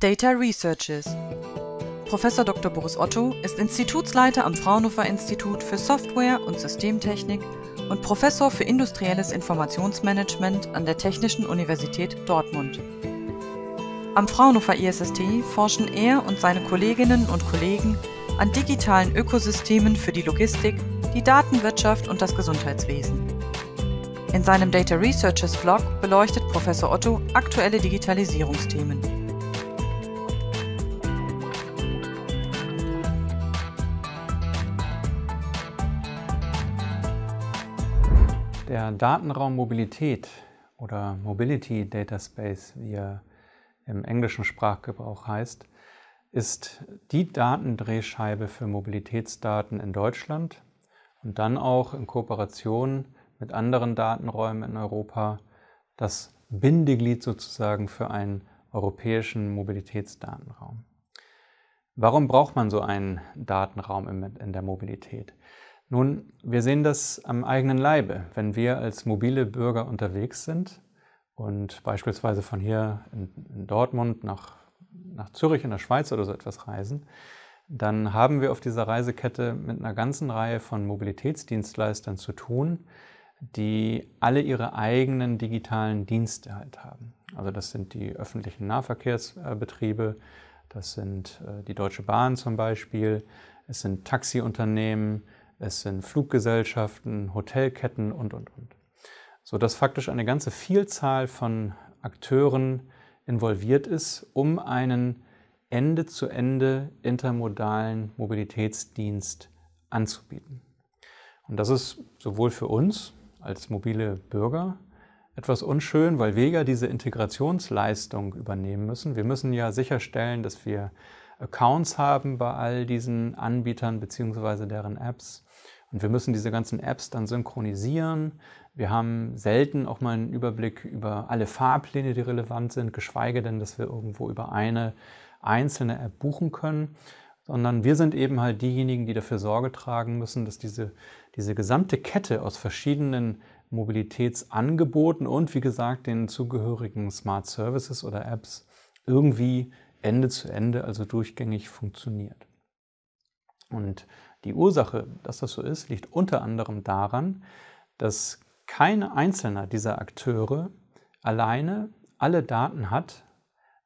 Data Researches. Professor Dr. Boris Otto ist Institutsleiter am Fraunhofer Institut für Software und Systemtechnik und Professor für industrielles Informationsmanagement an der Technischen Universität Dortmund. Am Fraunhofer ISST forschen er und seine Kolleginnen und Kollegen an digitalen Ökosystemen für die Logistik, die Datenwirtschaft und das Gesundheitswesen. In seinem Data Researches Blog beleuchtet Professor Otto aktuelle Digitalisierungsthemen. Der Datenraum Mobilität oder Mobility Data Space, wie er im englischen Sprachgebrauch heißt, ist die Datendrehscheibe für Mobilitätsdaten in Deutschland und dann auch in Kooperation mit anderen Datenräumen in Europa das Bindeglied sozusagen für einen europäischen Mobilitätsdatenraum. Warum braucht man so einen Datenraum in der Mobilität? Nun, wir sehen das am eigenen Leibe. Wenn wir als mobile Bürger unterwegs sind und beispielsweise von hier in, Dortmund nach, nach Zürich in der Schweiz oder so etwas reisen, dann haben wir auf dieser Reisekette mit einer ganzen Reihe von Mobilitätsdienstleistern zu tun, die alle ihre eigenen digitalen Dienste halt haben. Also das sind die öffentlichen Nahverkehrsbetriebe, das sind äh, die Deutsche Bahn zum Beispiel, es sind Taxiunternehmen, es sind Fluggesellschaften, Hotelketten und, und, und. Sodass faktisch eine ganze Vielzahl von Akteuren involviert ist, um einen Ende-zu-Ende -Ende intermodalen Mobilitätsdienst anzubieten. Und das ist sowohl für uns als mobile Bürger etwas unschön, weil wir ja diese Integrationsleistung übernehmen müssen. Wir müssen ja sicherstellen, dass wir Accounts haben bei all diesen Anbietern bzw. deren Apps. Und wir müssen diese ganzen Apps dann synchronisieren. Wir haben selten auch mal einen Überblick über alle Fahrpläne, die relevant sind, geschweige denn, dass wir irgendwo über eine einzelne App buchen können, sondern wir sind eben halt diejenigen, die dafür Sorge tragen müssen, dass diese, diese gesamte Kette aus verschiedenen Mobilitätsangeboten und wie gesagt den zugehörigen Smart Services oder Apps irgendwie Ende zu Ende, also durchgängig funktioniert. Und die Ursache, dass das so ist, liegt unter anderem daran, dass kein einzelner dieser Akteure alleine alle Daten hat,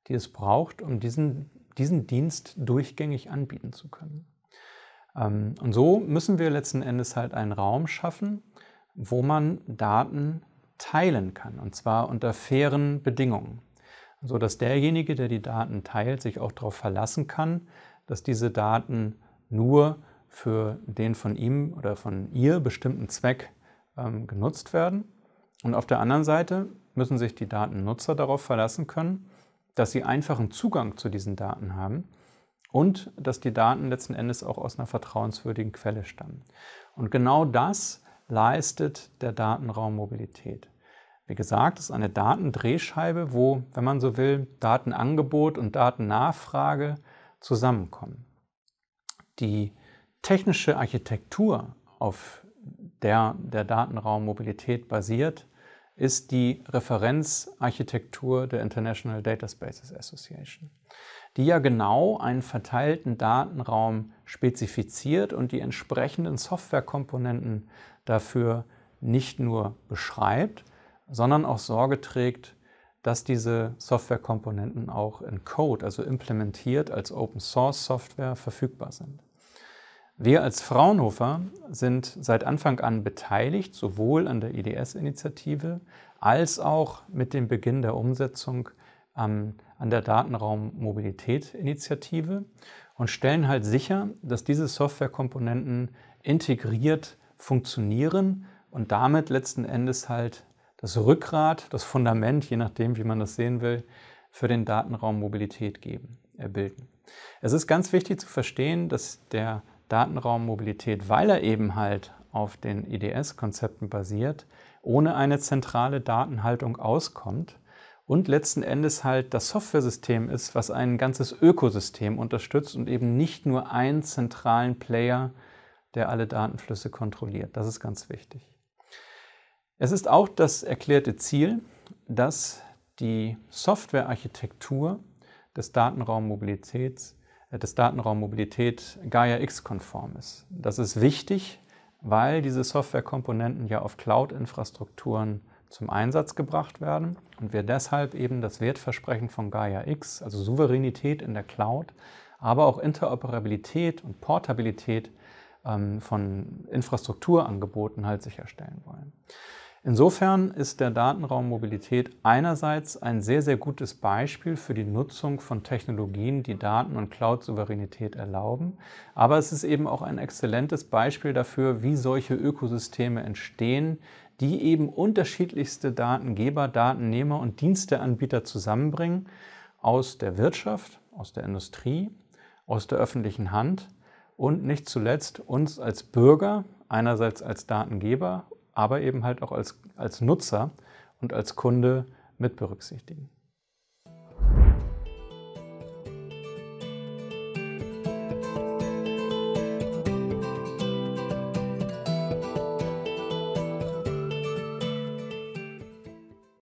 die es braucht, um diesen, diesen Dienst durchgängig anbieten zu können. Ähm, und so müssen wir letzten Endes halt einen Raum schaffen, wo man Daten teilen kann, und zwar unter fairen Bedingungen so dass derjenige, der die Daten teilt, sich auch darauf verlassen kann, dass diese Daten nur für den von ihm oder von ihr bestimmten Zweck ähm, genutzt werden. Und auf der anderen Seite müssen sich die Datennutzer darauf verlassen können, dass sie einfachen Zugang zu diesen Daten haben und dass die Daten letzten Endes auch aus einer vertrauenswürdigen Quelle stammen. Und genau das leistet der Datenraum Mobilität. Wie gesagt, ist eine Datendrehscheibe, wo, wenn man so will, Datenangebot und Datennachfrage zusammenkommen. Die technische Architektur, auf der der Datenraum Mobilität basiert, ist die Referenzarchitektur der International Data Spaces Association, die ja genau einen verteilten Datenraum spezifiziert und die entsprechenden Softwarekomponenten dafür nicht nur beschreibt, sondern auch Sorge trägt, dass diese Softwarekomponenten auch in Code, also implementiert als Open Source Software verfügbar sind. Wir als Fraunhofer sind seit Anfang an beteiligt, sowohl an der IDS-Initiative e als auch mit dem Beginn der Umsetzung ähm, an der Datenraum-Mobilität-Initiative und stellen halt sicher, dass diese Softwarekomponenten integriert funktionieren und damit letzten Endes halt das Rückgrat, das Fundament, je nachdem, wie man das sehen will, für den Datenraum Mobilität geben, erbilden. Es ist ganz wichtig zu verstehen, dass der Datenraum Mobilität, weil er eben halt auf den IDS-Konzepten e basiert, ohne eine zentrale Datenhaltung auskommt und letzten Endes halt das Softwaresystem ist, was ein ganzes Ökosystem unterstützt und eben nicht nur einen zentralen Player, der alle Datenflüsse kontrolliert. Das ist ganz wichtig. Es ist auch das erklärte Ziel, dass die Softwarearchitektur des Datenraum äh, des Datenraum Gaia X konform ist. Das ist wichtig, weil diese Softwarekomponenten ja auf Cloud-Infrastrukturen zum Einsatz gebracht werden und wir deshalb eben das Wertversprechen von Gaia X, also Souveränität in der Cloud, aber auch Interoperabilität und Portabilität ähm, von Infrastrukturangeboten halt sicherstellen wollen. Insofern ist der Datenraum Mobilität einerseits ein sehr, sehr gutes Beispiel für die Nutzung von Technologien, die Daten- und Cloud-Souveränität erlauben, aber es ist eben auch ein exzellentes Beispiel dafür, wie solche Ökosysteme entstehen, die eben unterschiedlichste Datengeber, Datennehmer und Diensteanbieter zusammenbringen aus der Wirtschaft, aus der Industrie, aus der öffentlichen Hand und nicht zuletzt uns als Bürger, einerseits als Datengeber aber eben halt auch als, als Nutzer und als Kunde mit berücksichtigen.